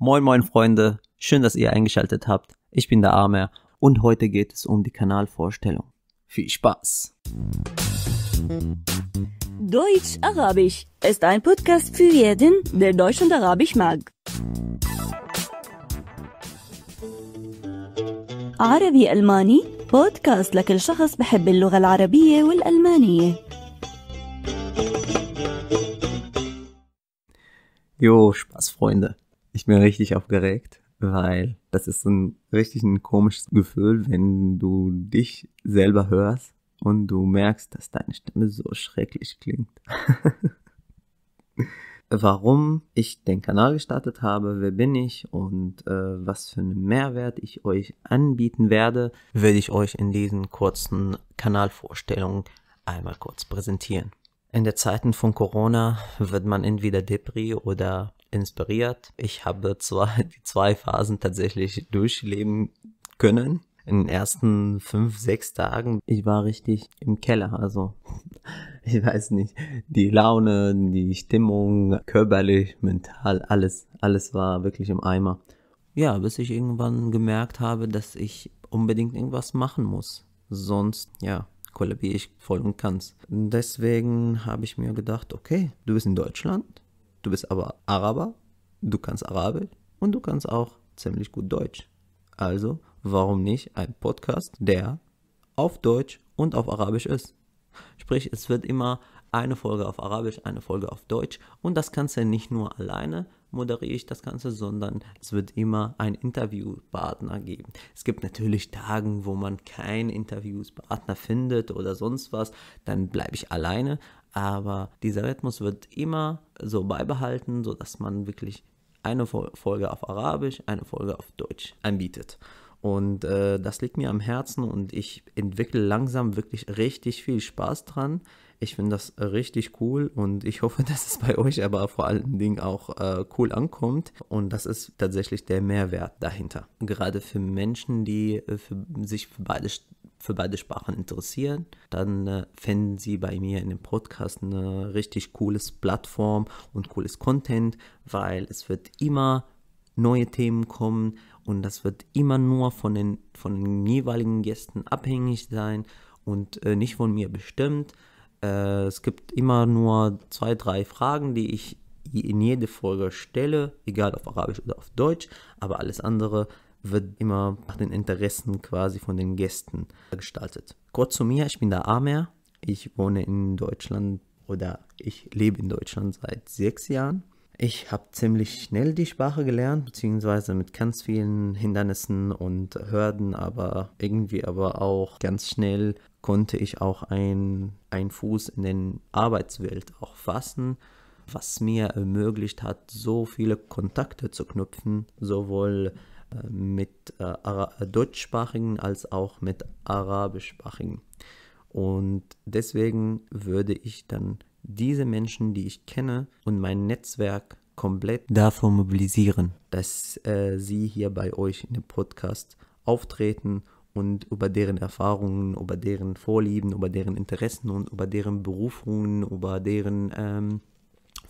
Moin, moin, Freunde. Schön, dass ihr eingeschaltet habt. Ich bin der Armer und heute geht es um die Kanalvorstellung. Viel Spaß! Deutsch-Arabisch ist ein Podcast für jeden, der Deutsch und Arabisch mag. عربي ألماني بودكاست لكل شخص بحب اللغة العربية والألمانية Jo, Spaß, Freunde. Ich bin richtig aufgeregt, weil das ist so ein richtig ein komisches Gefühl, wenn du dich selber hörst und du merkst, dass deine Stimme so schrecklich klingt. Warum ich den Kanal gestartet habe, wer bin ich und äh, was für einen Mehrwert ich euch anbieten werde, werde ich euch in diesen kurzen Kanalvorstellungen einmal kurz präsentieren. In der Zeiten von Corona wird man entweder Depri oder inspiriert. Ich habe zwar die zwei Phasen tatsächlich durchleben können. In den ersten fünf, sechs Tagen, ich war richtig im Keller. Also, ich weiß nicht, die Laune, die Stimmung, körperlich, mental, alles, alles war wirklich im Eimer. Ja, bis ich irgendwann gemerkt habe, dass ich unbedingt irgendwas machen muss. Sonst, ja, Kohle, wie ich folgen kannst. Deswegen habe ich mir gedacht, okay, du bist in Deutschland, du bist aber Araber, du kannst Arabisch und du kannst auch ziemlich gut Deutsch. Also, warum nicht ein Podcast, der auf Deutsch und auf Arabisch ist? Sprich, es wird immer eine Folge auf Arabisch, eine Folge auf Deutsch und das kannst du nicht nur alleine, moderiere ich das Ganze, sondern es wird immer ein Interviewpartner geben. Es gibt natürlich Tagen, wo man keinen Interviewpartner findet oder sonst was, dann bleibe ich alleine, aber dieser Rhythmus wird immer so beibehalten, sodass man wirklich eine Folge auf Arabisch, eine Folge auf Deutsch anbietet. Und äh, das liegt mir am Herzen und ich entwickle langsam wirklich richtig viel Spaß dran. Ich finde das richtig cool und ich hoffe, dass es bei euch aber vor allen Dingen auch äh, cool ankommt. Und das ist tatsächlich der Mehrwert dahinter. Gerade für Menschen, die äh, für, sich für beide, für beide Sprachen interessieren, dann äh, finden sie bei mir in dem Podcast eine richtig cooles Plattform und cooles Content, weil es wird immer neue Themen kommen und das wird immer nur von den, von den jeweiligen Gästen abhängig sein und äh, nicht von mir bestimmt. Äh, es gibt immer nur zwei, drei Fragen, die ich in jede Folge stelle, egal auf Arabisch oder auf Deutsch, aber alles andere wird immer nach den Interessen quasi von den Gästen gestaltet. Kurz zu mir, ich bin der Amer, ich wohne in Deutschland oder ich lebe in Deutschland seit sechs Jahren. Ich habe ziemlich schnell die Sprache gelernt, beziehungsweise mit ganz vielen Hindernissen und Hürden, aber irgendwie aber auch ganz schnell konnte ich auch einen Fuß in den Arbeitswelt auch fassen, was mir ermöglicht hat, so viele Kontakte zu knüpfen, sowohl äh, mit äh, deutschsprachigen als auch mit arabischsprachigen. Und deswegen würde ich dann diese Menschen, die ich kenne und mein Netzwerk komplett davor mobilisieren, dass äh, sie hier bei euch in dem Podcast auftreten und über deren Erfahrungen, über deren Vorlieben, über deren Interessen und über deren Berufungen, über deren ähm,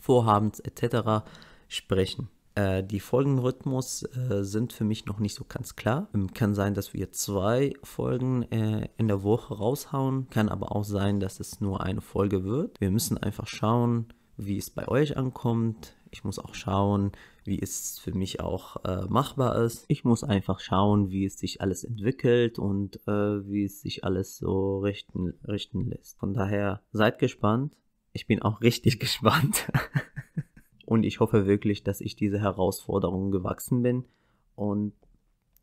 Vorhabens etc. sprechen. Äh, die Folgenrhythmus äh, sind für mich noch nicht so ganz klar. Ähm, kann sein, dass wir zwei Folgen äh, in der Woche raushauen, kann aber auch sein, dass es nur eine Folge wird. Wir müssen einfach schauen, wie es bei euch ankommt. Ich muss auch schauen, wie es für mich auch äh, machbar ist. Ich muss einfach schauen, wie es sich alles entwickelt und äh, wie es sich alles so richten, richten lässt. Von daher seid gespannt. Ich bin auch richtig gespannt. Und ich hoffe wirklich, dass ich diese Herausforderung gewachsen bin und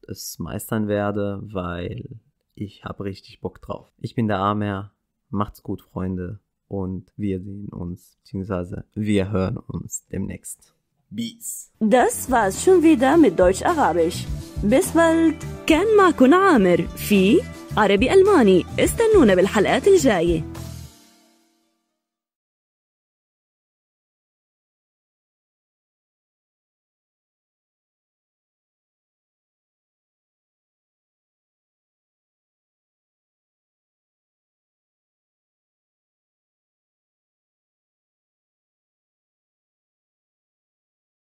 es meistern werde, weil ich habe richtig Bock drauf. Ich bin der Amer. Macht's gut, Freunde. Und wir sehen uns, beziehungsweise wir hören uns demnächst. Peace. Das war's schon wieder mit Deutsch-Arabisch. Bis bald. كان معكم عامر في عربي ألماني استنونا بالحلقات الجايه